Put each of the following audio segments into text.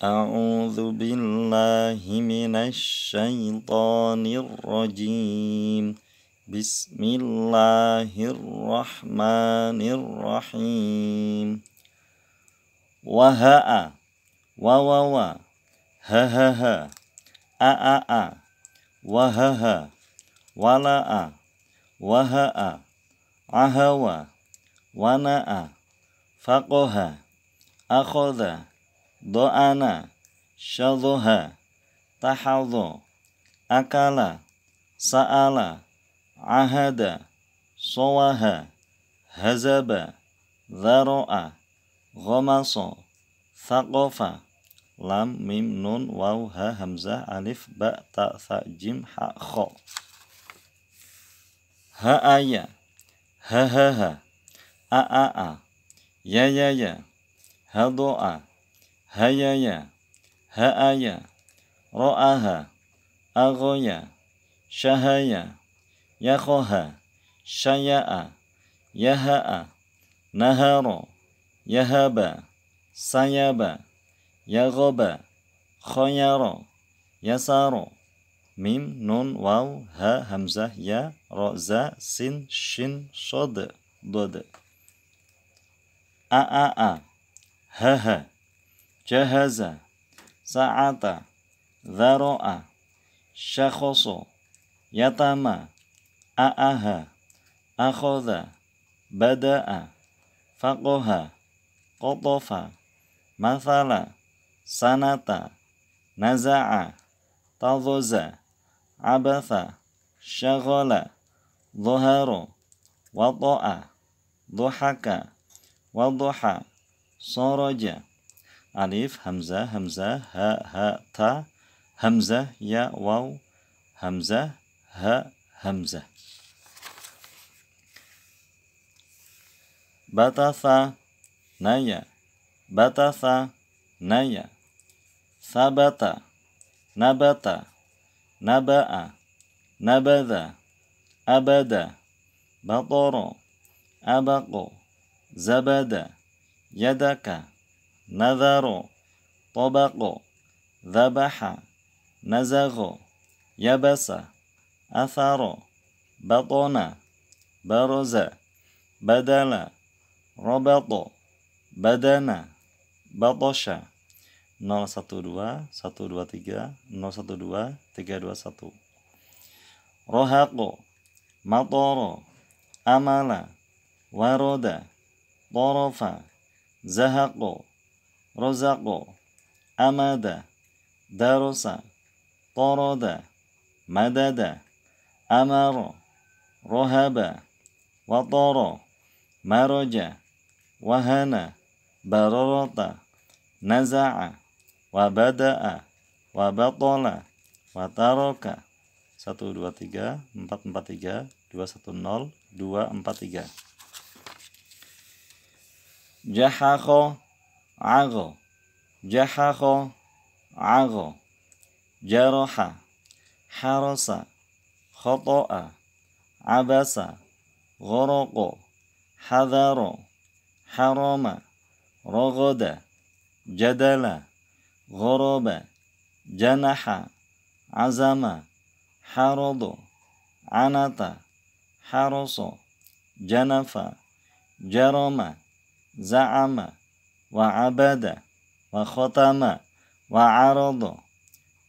أعوذ بالله من الشيطان الرجيم بسم الله الرحمن الرحيم وهاء وواوا ههها أأأ ا ولاء وهاء عهوى ونا فقها أخذ ضأنا شظها تحظ أكل سأل عهد صوها هزب ذرأ غمص ثقف لام ميم نون واو ها همزة ألف باء تاء ثاء جيم حاء خاء هأيا ههها أأأ يا يا يا هضأ hayaya, ha'aya, ro'aha, agoya, syahaya, yakhoha, syaya'a, yaha'a, naharo, yahaba, sayaba, yagoba, khoyaro, yasaro, mim, nun, waw, ha, hamzah, ya, ro, za, sin, shin, shod, dod. A, a, a, ha, ha jahaza, sa'ata, dharo'a, syakhoso, yatama, a'aha, akhoda, bada'a, faqoha, kotofa, mathala, sanata, naza'a, tadhoza, abatha, syaghala, dhuharo, wata'a, dhuhaka, wadhuha, soroja, alif hamzah hamzah ha ha ta hamzah ya waw hamzah ha hamzah batasa naya batasa naya sabata nabata naba'a Nabada, abada batoro abaqo zabada yadaka nadharo, tobako, dhabaha, nazagho, yabasa, atharo, batona, baroza, badala, robato, badana, batosha. 012 123 012 321 Rohako Matoro Amala Waroda Torofa Zahako rozaqo amada darosa toroda madada amaro rohaba watoro maroja wahana barorota nazaa wabadaa wabatola wataroka 1 2 3 4 4 3 2 1 0 2 4 3 jahakho عقا جحقا عقا جرح حرس خطأ عبس غرق حذر حرام رغد جدلا غرب جنح عزم حرض عنط حرص جنف جرم زعم wa abada wa khotama wa arodo nol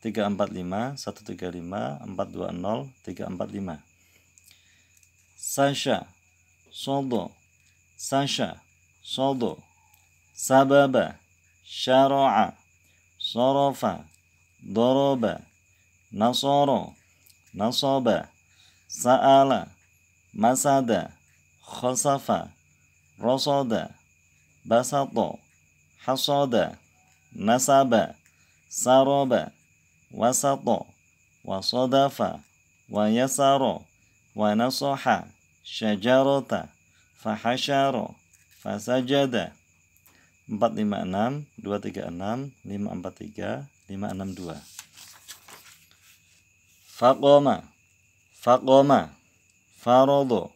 tiga empat lima Sasha Sodo Sasha Sodo Sababa Syara'a Sorofa Doroba Nasoro Nasoba Sa'ala Masada Khosafa Rosoda Basato hasada, nasaba, saraba, wasato, wasadafa, wayasaro, wanasoha, syajarota, fahasharo, fasajada. 456, 236, 543, 562. Fakoma, fakoma, farodo,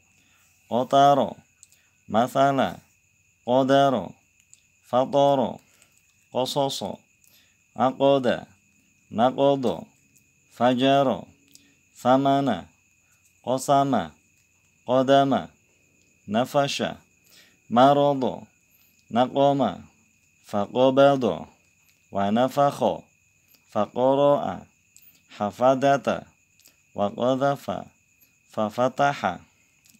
otaro, masala, odaro. Kotoro, kososo, akoda, nakodo, fajaro, samana, kosama, kodama, nafasha, marodo, nakoma, fakobado, wanafaho, fakoroa, hafadata, wakodafa, fafataha,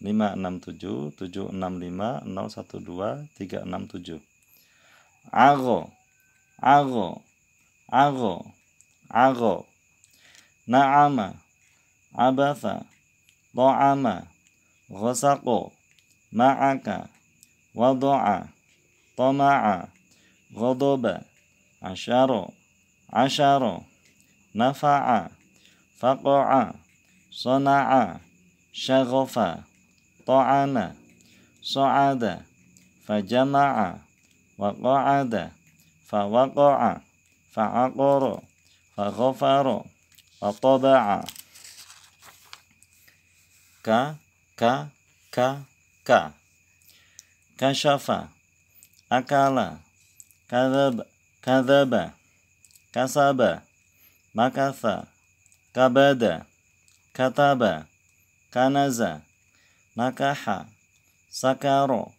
lima enam tujuh tujuh enam lima nol satu dua tiga enam tujuh. عغو عغو عغو عغو نعم عبث طعم غسق معك وضع طمع غضب عشر عشر نفع فقع صنع شغف طعن صعد فجمع وقعد فوقع فعقر فغفر وطبع ك ك ك ك كشف أكل كذب كذب كسب مكث كبد كتب كنز مكح سكر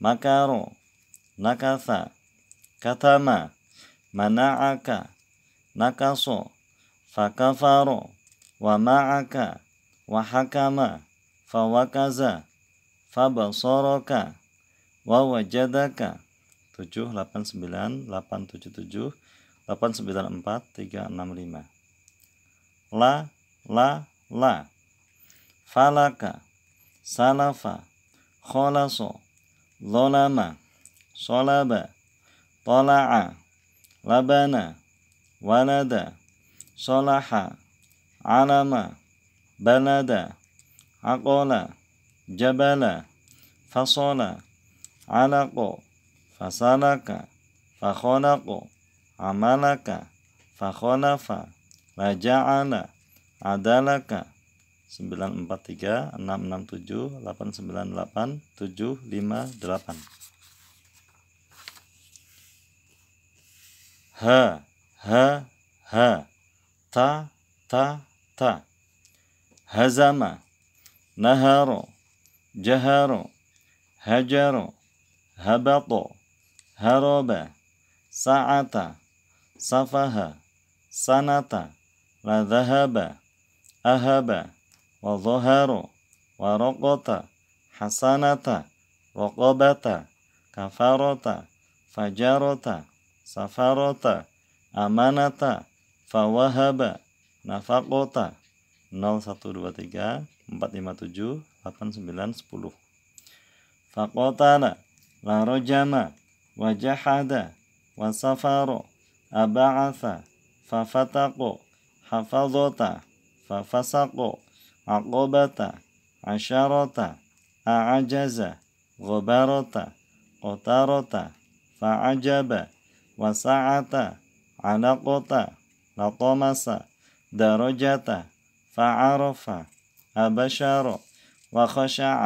مكر nakasa, katama, mana'aka, nakaso, fakafaro, wa ma'aka, wa hakama, fawakaza, fabasoroka, wa wajadaka, 7, 8, 9, 8, 7, 7, 8, 9, 4, 3, 6, 5. La, la, la. Falaka, salafa, kholaso, lolama solaba, tola'a, labana, walada, solaha, alama, balada, akola, jabala, fasola, alaqo, fasalaka, enam amalaka, fakholafa, raja'ala, adalaka, 943 667 898 758 ه ه ه ط ط ط هزم نهر جهر هجر هبط هرب سعة صفه سنة وذهب أهب وظهر ورقط حسنة رقبة كفرة فجرة safarota, amanata, fawahaba, nafakota. 8, 9, 10 Faqotala Larojama Wajahada Wasafaro Aba'atha fafatako, Hafadota fafasako, akobata, Asharota A'ajaza gobarota, otarota, Fa'ajaba وسعة علقة لطمس درجة فعرف أبشر وخشع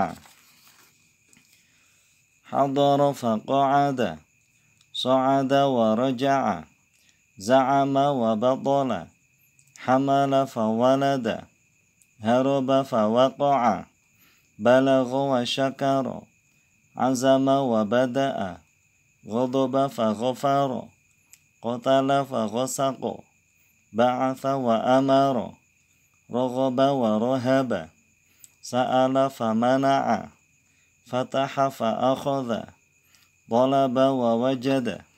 حضر فقعد صعد ورجع زعم وبطل حمل فولد هرب فوقع بلغ وشكر عزم وبدأ غضب فغفر قتل فغسق بعث وأمر رغب ورهب سأل فمنع فتح فأخذ طلب ووجد